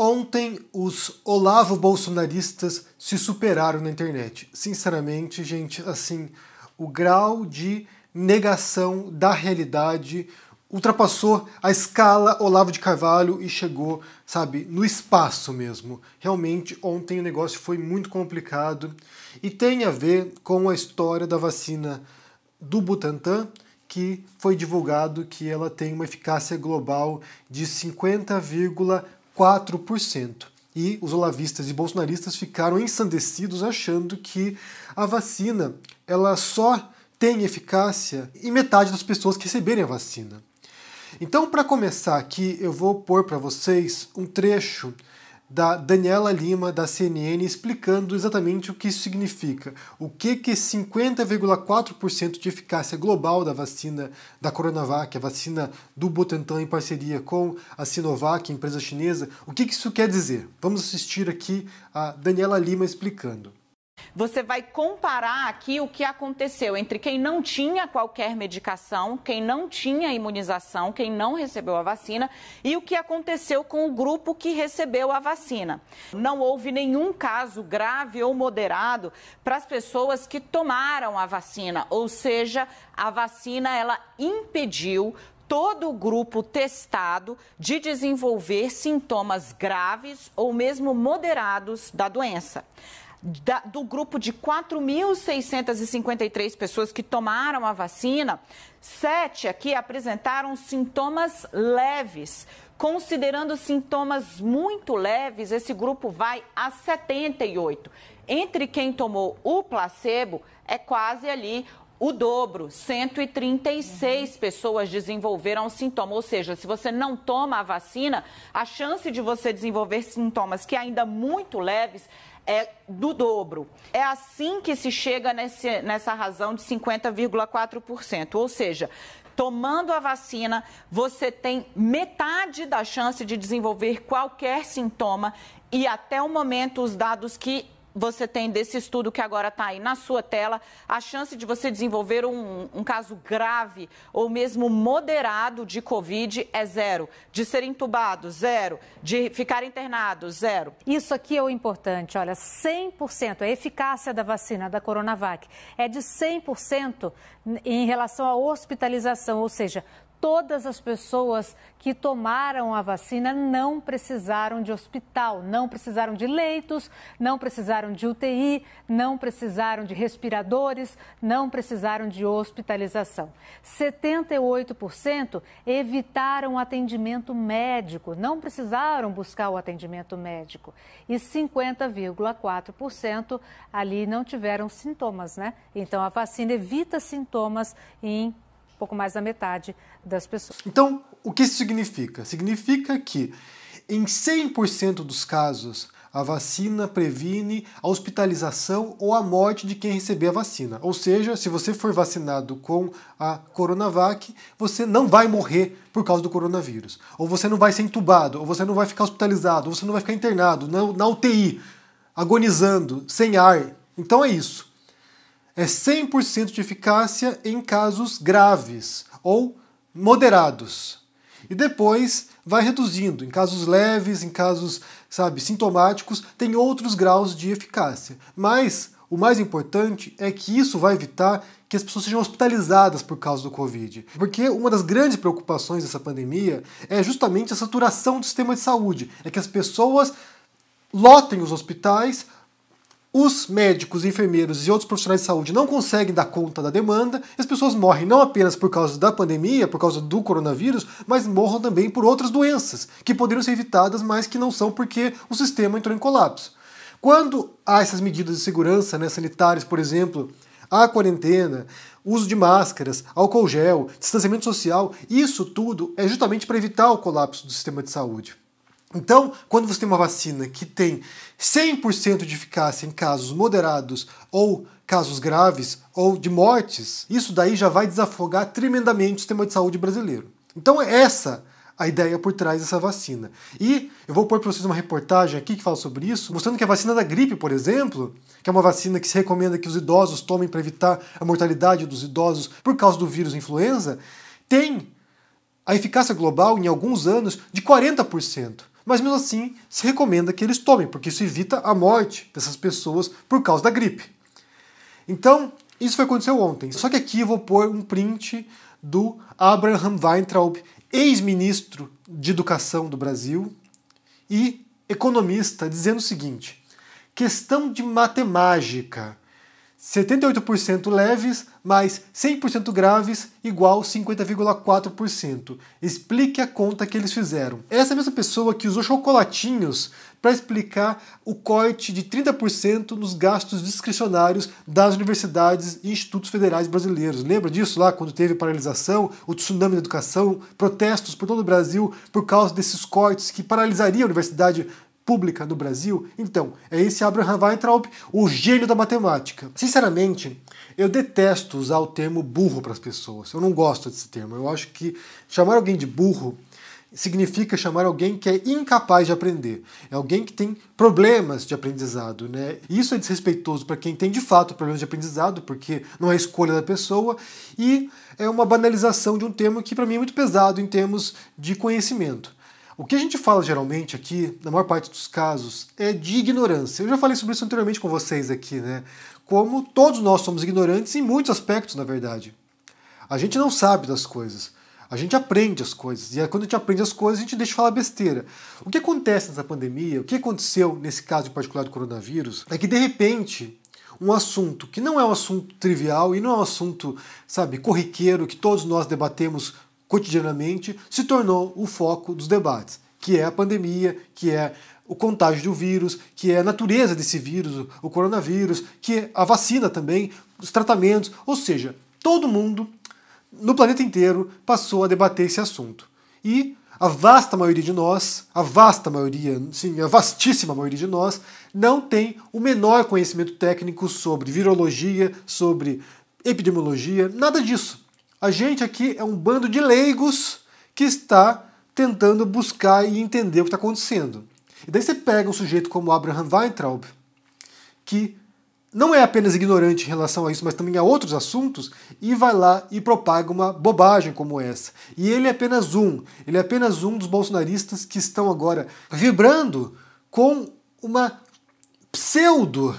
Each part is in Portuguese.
Ontem, os Olavo bolsonaristas se superaram na internet. Sinceramente, gente, assim, o grau de negação da realidade ultrapassou a escala Olavo de Carvalho e chegou, sabe, no espaço mesmo. Realmente, ontem o negócio foi muito complicado e tem a ver com a história da vacina do Butantan, que foi divulgado que ela tem uma eficácia global de 50,5%. 4%. E os olavistas e bolsonaristas ficaram ensandecidos achando que a vacina ela só tem eficácia em metade das pessoas que receberem a vacina. Então, para começar aqui, eu vou pôr para vocês um trecho da Daniela Lima, da CNN, explicando exatamente o que isso significa. O que que 50,4% de eficácia global da vacina da Coronavac, a vacina do Butantan em parceria com a Sinovac, empresa chinesa, o que, que isso quer dizer? Vamos assistir aqui a Daniela Lima explicando. Você vai comparar aqui o que aconteceu entre quem não tinha qualquer medicação, quem não tinha imunização, quem não recebeu a vacina e o que aconteceu com o grupo que recebeu a vacina. Não houve nenhum caso grave ou moderado para as pessoas que tomaram a vacina, ou seja, a vacina ela impediu todo o grupo testado de desenvolver sintomas graves ou mesmo moderados da doença da, do grupo de 4.653 pessoas que tomaram a vacina, sete aqui apresentaram sintomas leves. Considerando sintomas muito leves, esse grupo vai a 78. Entre quem tomou o placebo, é quase ali o dobro, 136 uhum. pessoas desenvolveram sintoma. Ou seja, se você não toma a vacina, a chance de você desenvolver sintomas que ainda muito leves é do dobro. É assim que se chega nesse, nessa razão de 50,4%. Ou seja, tomando a vacina, você tem metade da chance de desenvolver qualquer sintoma e até o momento os dados que você tem desse estudo que agora está aí na sua tela, a chance de você desenvolver um, um, caso grave ou mesmo moderado de Covid é zero. De ser entubado, zero. De ficar internado, zero. Isso aqui é o importante, olha, 100%. A eficácia da vacina da Coronavac é de 100% em relação à hospitalização, ou seja, todas as pessoas que tomaram a vacina não precisaram de hospital, não precisaram de leitos, não precisaram de UTI, não precisaram de respiradores, não precisaram de hospitalização. 78% evitaram atendimento médico, não precisaram buscar o atendimento médico. E 50,4% ali não tiveram sintomas, né? Então a vacina evita sintomas em pouco mais da metade das pessoas. Então, o que isso significa? Significa que em 100% dos casos, a vacina previne a hospitalização ou a morte de quem receber a vacina. Ou seja, se você for vacinado com a Coronavac, você não vai morrer por causa do coronavírus. Ou você não vai ser entubado, ou você não vai ficar hospitalizado, ou você não vai ficar internado na, na UTI, agonizando, sem ar. Então é isso é 100% de eficácia em casos graves ou moderados. E depois vai reduzindo. Em casos leves, em casos, sabe, sintomáticos, tem outros graus de eficácia. Mas o mais importante é que isso vai evitar que as pessoas sejam hospitalizadas por causa do Covid. Porque uma das grandes preocupações dessa pandemia é justamente a saturação do sistema de saúde. É que as pessoas lotem os hospitais os médicos, enfermeiros e outros profissionais de saúde não conseguem dar conta da demanda, as pessoas morrem não apenas por causa da pandemia, por causa do coronavírus, mas morram também por outras doenças que poderiam ser evitadas, mas que não são porque o sistema entrou em colapso. Quando há essas medidas de segurança, né, sanitárias, por exemplo, a quarentena, uso de máscaras, álcool gel, distanciamento social, isso tudo é justamente para evitar o colapso do sistema de saúde. Então, quando você tem uma vacina que tem 100% de eficácia em casos moderados ou casos graves ou de mortes, isso daí já vai desafogar tremendamente o sistema de saúde brasileiro. Então, é essa a ideia por trás dessa vacina. E eu vou pôr para vocês uma reportagem aqui que fala sobre isso, mostrando que a vacina da gripe, por exemplo, que é uma vacina que se recomenda que os idosos tomem para evitar a mortalidade dos idosos por causa do vírus influenza, tem a eficácia global em alguns anos de 40% mas mesmo assim se recomenda que eles tomem, porque isso evita a morte dessas pessoas por causa da gripe. Então, isso foi aconteceu ontem. Só que aqui eu vou pôr um print do Abraham Weintraub, ex-ministro de Educação do Brasil e economista, dizendo o seguinte: questão de matemática 78% leves mais 100% graves igual 50,4%. Explique a conta que eles fizeram. Essa mesma pessoa que usou chocolatinhos para explicar o corte de 30% nos gastos discricionários das universidades e institutos federais brasileiros. Lembra disso lá quando teve paralisação, o tsunami da educação, protestos por todo o Brasil por causa desses cortes que paralisaria a universidade pública no Brasil? Então, é esse Abraham Weintraub, o gênio da matemática. Sinceramente, eu detesto usar o termo burro para as pessoas. Eu não gosto desse termo. Eu acho que chamar alguém de burro significa chamar alguém que é incapaz de aprender. É alguém que tem problemas de aprendizado, né? Isso é desrespeitoso para quem tem de fato problemas de aprendizado, porque não é escolha da pessoa e é uma banalização de um termo que para mim é muito pesado em termos de conhecimento. O que a gente fala geralmente aqui, na maior parte dos casos, é de ignorância. Eu já falei sobre isso anteriormente com vocês aqui, né? Como todos nós somos ignorantes em muitos aspectos, na verdade. A gente não sabe das coisas. A gente aprende as coisas. E quando a gente aprende as coisas, a gente deixa de falar besteira. O que acontece nessa pandemia, o que aconteceu nesse caso em particular do coronavírus, é que de repente um assunto que não é um assunto trivial e não é um assunto, sabe, corriqueiro que todos nós debatemos cotidianamente, se tornou o foco dos debates, que é a pandemia, que é o contágio do vírus, que é a natureza desse vírus, o coronavírus, que é a vacina também, os tratamentos, ou seja, todo mundo no planeta inteiro passou a debater esse assunto. E a vasta maioria de nós, a vasta maioria, sim, a vastíssima maioria de nós, não tem o menor conhecimento técnico sobre virologia, sobre epidemiologia, nada disso. A gente aqui é um bando de leigos que está tentando buscar e entender o que está acontecendo. E daí você pega um sujeito como Abraham Weintraub, que não é apenas ignorante em relação a isso, mas também a outros assuntos, e vai lá e propaga uma bobagem como essa. E ele é apenas um, ele é apenas um dos bolsonaristas que estão agora vibrando com uma pseudo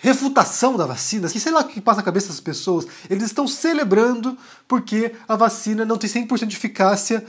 refutação da vacina, que sei lá o que passa na cabeça das pessoas, eles estão celebrando porque a vacina não tem 100% de eficácia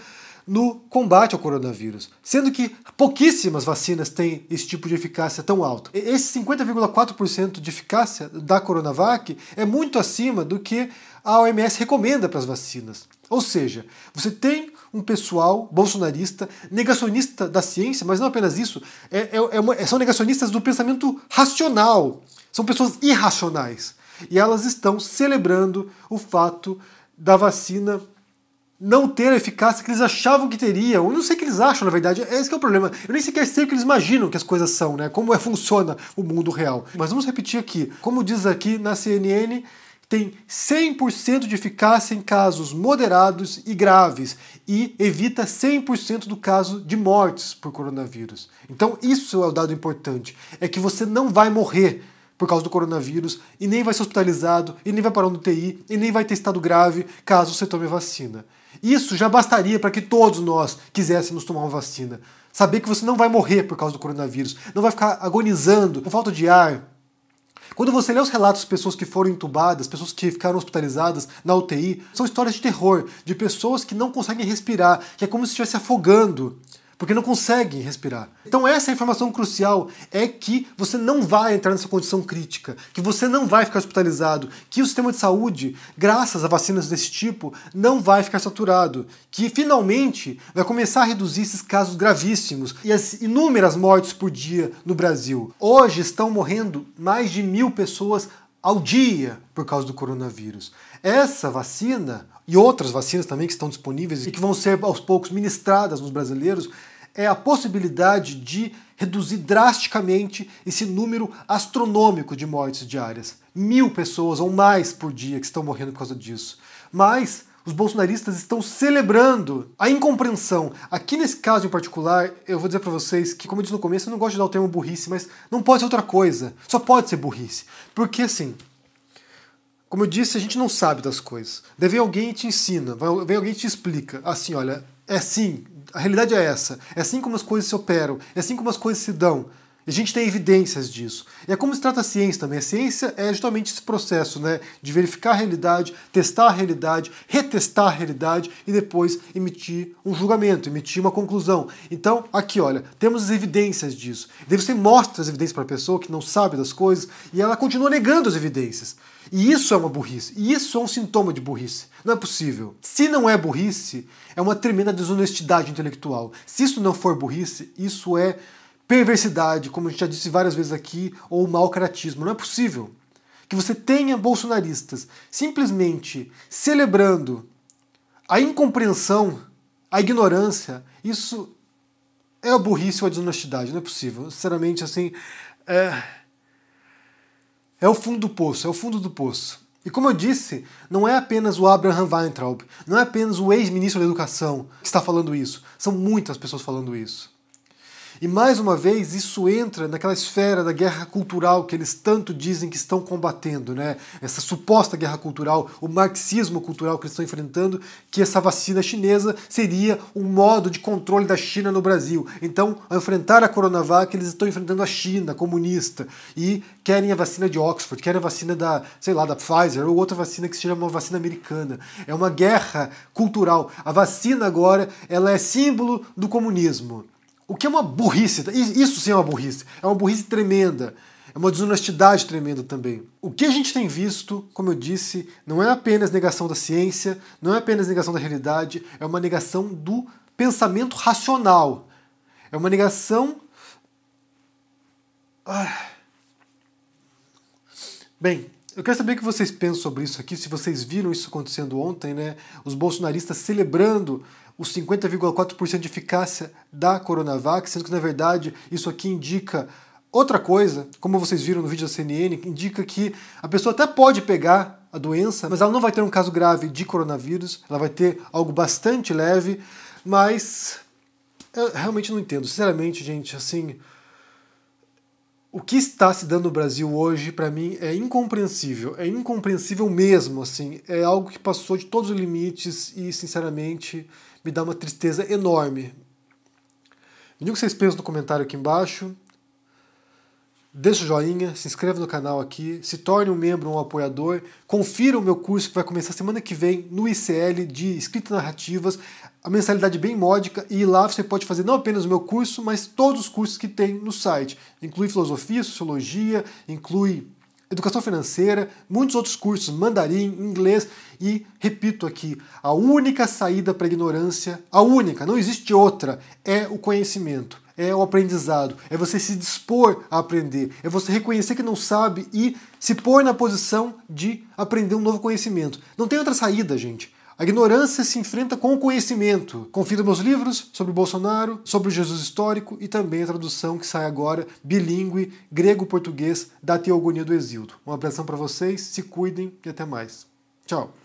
no combate ao coronavírus, sendo que pouquíssimas vacinas têm esse tipo de eficácia tão alta. Esse 50,4% de eficácia da Coronavac é muito acima do que a OMS recomenda para as vacinas. Ou seja, você tem um pessoal bolsonarista, negacionista da ciência, mas não apenas isso, é, é, é uma, são negacionistas do pensamento racional. São pessoas irracionais. E elas estão celebrando o fato da vacina não ter a eficácia que eles achavam que teria. Eu não sei o que eles acham, na verdade. É esse é o problema. Eu nem sequer sei o que eles imaginam que as coisas são, né? Como é, funciona o mundo real. Mas vamos repetir aqui. Como diz aqui na CNN, tem 100% de eficácia em casos moderados e graves e evita 100% do caso de mortes por coronavírus. Então, isso é o dado importante, é que você não vai morrer por causa do coronavírus e nem vai ser hospitalizado, e nem vai parar no TI, e nem vai ter estado grave caso você tome a vacina. Isso já bastaria para que todos nós quiséssemos tomar uma vacina. Saber que você não vai morrer por causa do coronavírus, não vai ficar agonizando com falta de ar. Quando você lê os relatos de pessoas que foram entubadas, pessoas que ficaram hospitalizadas na UTI, são histórias de terror, de pessoas que não conseguem respirar, que é como se estivesse afogando porque não conseguem respirar. Então essa é a informação crucial, é que você não vai entrar nessa condição crítica, que você não vai ficar hospitalizado, que o sistema de saúde, graças a vacinas desse tipo, não vai ficar saturado, que finalmente vai começar a reduzir esses casos gravíssimos e as inúmeras mortes por dia no Brasil. Hoje estão morrendo mais de mil pessoas ao dia por causa do coronavírus. Essa vacina e outras vacinas também que estão disponíveis e que vão ser aos poucos ministradas nos brasileiros é a possibilidade de reduzir drasticamente esse número astronômico de mortes diárias. Mil pessoas ou mais por dia que estão morrendo por causa disso. Mas os bolsonaristas estão celebrando a incompreensão. Aqui nesse caso em particular, eu vou dizer para vocês que, como eu disse no começo, eu não gosto de dar o termo burrice, mas não pode ser outra coisa. Só pode ser burrice. Porque assim, como eu disse, a gente não sabe das coisas. Deve alguém te ensina, vem alguém te explica. Assim, olha, é assim, a realidade é essa. É assim como as coisas se operam, é assim como as coisas se dão. A gente tem evidências disso. E é como se trata a ciência também. A ciência é justamente esse processo, né? De verificar a realidade, testar a realidade, retestar a realidade e depois emitir um julgamento, emitir uma conclusão. Então, aqui, olha, temos as evidências disso. E você mostra as evidências para a pessoa que não sabe das coisas e ela continua negando as evidências. E isso é uma burrice. E isso é um sintoma de burrice. Não é possível. Se não é burrice, é uma tremenda desonestidade intelectual. Se isso não for burrice, isso é perversidade, como a gente já disse várias vezes aqui, ou mau caratismo. Não é possível que você tenha bolsonaristas simplesmente celebrando a incompreensão, a ignorância. Isso é a burrice ou a desonestidade, não é possível. Sinceramente, assim, é... é, o fundo do poço, é o fundo do poço. E como eu disse, não é apenas o Abraham Weintraub, não é apenas o ex-ministro da Educação que está falando isso. São muitas pessoas falando isso. E mais uma vez, isso entra naquela esfera da guerra cultural que eles tanto dizem que estão combatendo, né? Essa suposta guerra cultural, o marxismo cultural que eles estão enfrentando, que essa vacina chinesa seria um modo de controle da China no Brasil. Então, ao enfrentar a Coronavac, eles estão enfrentando a China comunista e querem a vacina de Oxford, querem a vacina da, sei lá, da Pfizer ou outra vacina que seja uma vacina americana. É uma guerra cultural. A vacina agora, ela é símbolo do comunismo. O que é uma burrice, isso sim é uma burrice, é uma burrice tremenda, é uma desonestidade tremenda também. O que a gente tem visto, como eu disse, não é apenas negação da ciência, não é apenas negação da realidade, é uma negação do pensamento racional. É uma negação. Bem, eu quero saber o que vocês pensam sobre isso aqui, se vocês viram isso acontecendo ontem, né? Os bolsonaristas celebrando os 50,4% de eficácia da Coronavac, sendo que na verdade isso aqui indica outra coisa, como vocês viram no vídeo da CNN, indica que a pessoa até pode pegar a doença, mas ela não vai ter um caso grave de coronavírus, ela vai ter algo bastante leve, mas eu realmente não entendo, sinceramente, gente, assim, o que está se dando no Brasil hoje, para mim, é incompreensível. É incompreensível mesmo, assim. É algo que passou de todos os limites e, sinceramente, me dá uma tristeza enorme. Me diga o que vocês pensam no comentário aqui embaixo deixa o joinha, se inscreva no canal aqui, se torne um membro, um apoiador, confira o meu curso que vai começar semana que vem no ICL de escrita narrativas, a mensalidade é bem módica e lá você pode fazer não apenas o meu curso, mas todos os cursos que tem no site, inclui filosofia, sociologia, inclui educação financeira, muitos outros cursos, mandarim, inglês e repito aqui, a única saída para a ignorância, a única, não existe outra, é o conhecimento é o aprendizado, é você se dispor a aprender, é você reconhecer que não sabe e se pôr na posição de aprender um novo conhecimento. Não tem outra saída, gente. A ignorância se enfrenta com o conhecimento. Confira meus livros sobre Bolsonaro, sobre o Jesus histórico e também a tradução que sai agora, bilíngue, grego-português, da Teogonia do Exílio. Uma abração para vocês, se cuidem e até mais. Tchau.